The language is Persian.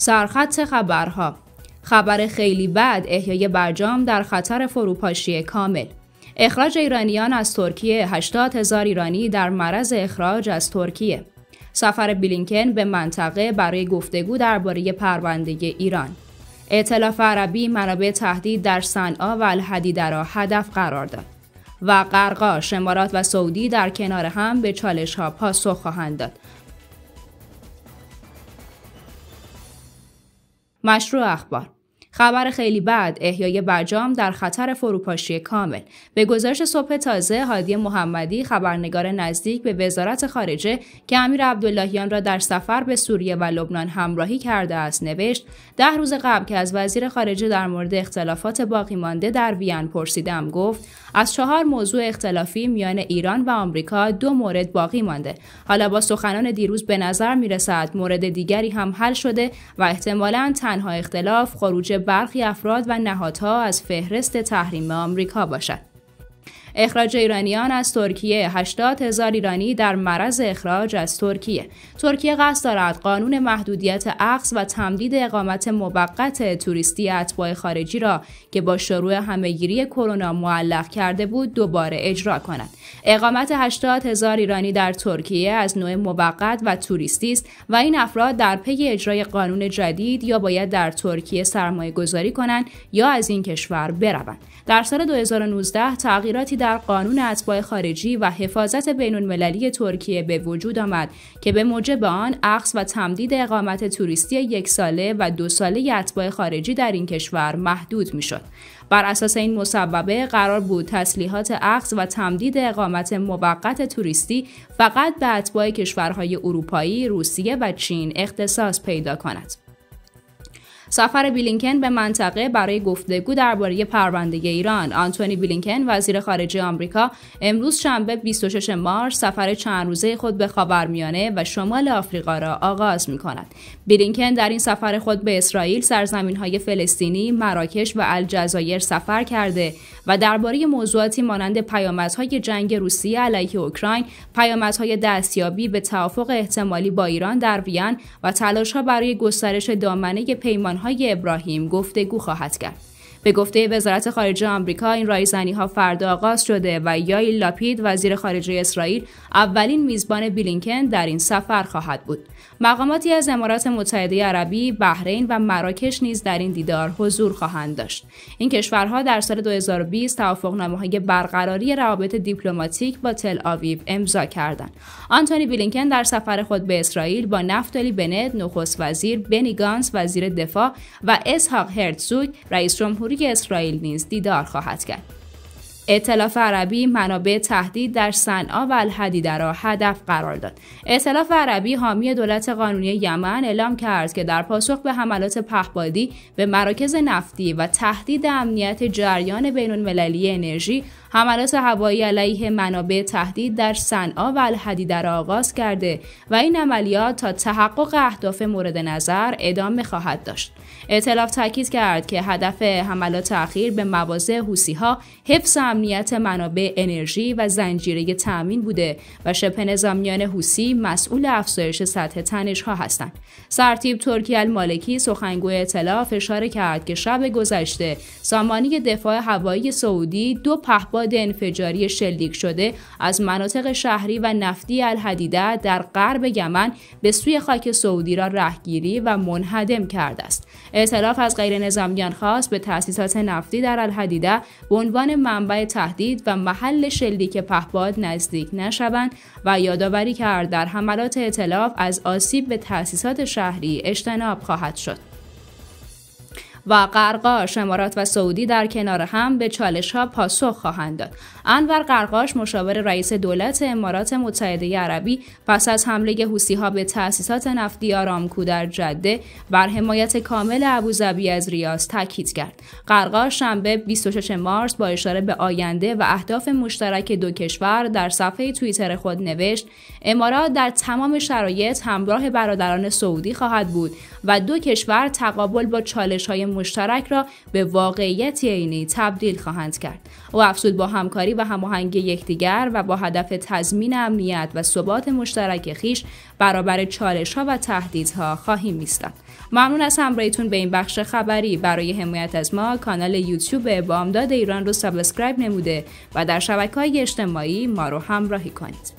سرخط خبرها خبر خیلی بد احیای برجام در خطر فروپاشی کامل اخراج ایرانیان از ترکیه 80 هزار ایرانی در مرز اخراج از ترکیه سفر بلینکن به منطقه برای گفتگو درباره پرونده ایران اعتلاف عربی منابع تهدید در صنعا و الحدیده را هدف قرار داد و قرقا شمارات و سعودی در کنار هم به چالش ها پاسخ خواهند داد مشروع اخبار خبر خیلی بد احیای برجام در خطر فروپاشی کامل به گزارش صبح تازه هادی محمدی خبرنگار نزدیک به وزارت خارجه که امیر عبداللهیان را در سفر به سوریه و لبنان همراهی کرده است نوشت ده روز قبل که از وزیر خارجه در مورد اختلافات باقی مانده در وین پرسیدم گفت از چهار موضوع اختلافی میان ایران و آمریکا دو مورد باقی مانده حالا با سخنان دیروز به نظر می مورد دیگری هم حل شده و احتمالا تنها اختلاف خروج برخی افراد و نهادها از فهرست تحریم آمریکا باشد. اخراج ایرانیان از ترکیه 80 هزار ایرانی در مرز اخراج از ترکیه ترکیه قصد دارد قانون محدودیت عقص و تمدید اقامت موقت توریستی اتباع خارجی را که با شروع همهگیری کرونا معلق کرده بود دوباره اجرا کند اقامت 80 هزار ایرانی در ترکیه از نوع موقت و توریستی است و این افراد در پی اجرای قانون جدید یا باید در ترکیه سرمایه گذاری کنند یا از این کشور بروند در سال 2019 تغییراتی در قانون اتباع خارجی و حفاظت بین المللی ترکیه به وجود آمد که به موجب آن عقص و تمدید اقامت توریستی یک ساله و دو ساله اتباع خارجی در این کشور محدود می شد. بر اساس این مصوبه قرار بود تسلیحات عقص و تمدید اقامت موقت توریستی فقط به اتباع کشورهای اروپایی، روسیه و چین اختصاص پیدا کند. سفر بلینکن به منطقه برای گفتگو درباره پرونده ایران آنتونی بلینکن وزیر خارجه آمریکا امروز شنبه 26 مارس سفر چند روزه خود به خاورمیانه و شمال آفریقا را آغاز می کند. بلینکن در این سفر خود به اسرائیل، سرزمین های فلسطینی، مراکش و الجزایر سفر کرده و درباره موضوعاتی مانند پیامدهای جنگ روسیه علیه اوکراین، پیامدهای دستیابی به توافق احتمالی با ایران در وین و تلاشها برای گسترش دامنه پیمان های ابراهیم گفتگو خواهد کرد. به گفته وزارت خارجه آمریکا این رایزنی ها فردا آغاز شده و یای لاپید وزیر خارجه اسرائیل اولین میزبان بلینکن در این سفر خواهد بود مقاماتی از امارات متحده عربی بحرین و مراکش نیز در این دیدار حضور خواهند داشت این کشورها در سال 2020 های برقراری روابط دیپلماتیک با تل امضا کردند آنتونی بلینکن در سفر خود به اسرائیل با نفتالی بنت نخست وزیر بنی گانس وزیر دفاع و اسحاق هرتزوگ رئیس جمهور جمهوری اسرائیل نیز دیدار خواهد کرد ائتلاف عربی منابع تهدید در صنعا و الحدیده را هدف قرار داد ائتلاف عربی حامی دولت قانونی یمن اعلام کرد که در پاسخ به حملات پهپادی به مراکز نفتی و تهدید امنیت جریان بین المللی انرژی حملات هوایی علیه منابع تهدید در صنعا و الحدیده را آغاز کرده و این عملیات تا تحقق اهداف مورد نظر ادامه خواهد داشت ائتلاف تاکید کرد که هدف حملات اخیر به مواضع حوسیها حفظ امنیت منابع انرژی و زنجیره تامین بوده و شبه نظامیان حوسی مسئول افزایش سطح تنش ها هستند. سرتیب ترکی المالکی سخنگوی اطلاع اشاره کرد که شب گذشته سامانی دفاع هوایی سعودی دو پهپاد انفجاری شلیک شده از مناطق شهری و نفتی الحدیده در غرب یمن به سوی خاک سعودی را رهگیری و منهدم کرده است. اعتلاف از غیر نظامیان خواست به تأسیسات نفتی در الحدیده به عنوان منبع تهدید و محل شلیک پهپاد نزدیک نشوند و یادآوری کرد در حملات اطلاف از آسیب به تأسیسات شهری اجتناب خواهد شد. و قرقاش امارات و سعودی در کنار هم به چالش ها پاسخ خواهند داد انور قرقاش مشاور رئیس دولت امارات متحده عربی پس از حمله حوسی ها به تأسیسات نفتی آرامکو در جده بر حمایت کامل ابوظبی از ریاض تاکید کرد قرقاش شنبه 26 مارس با اشاره به آینده و اهداف مشترک دو کشور در صفحه توییتر خود نوشت امارات در تمام شرایط همراه برادران سعودی خواهد بود و دو کشور تقابل با چالش های مشترک را به واقعیتی عینی تبدیل خواهند کرد او افزود با همکاری و هماهنگی یکدیگر و با هدف تضمین امنیت و ثبات مشترک خیش برابر چالش ها و تهدیدها خواهیم ایستاد ممنون از همراهیتون به این بخش خبری برای حمایت از ما کانال یوتیوب بامداد ایران رو سابسکرایب نموده و در شبکه های اجتماعی ما رو همراهی کنید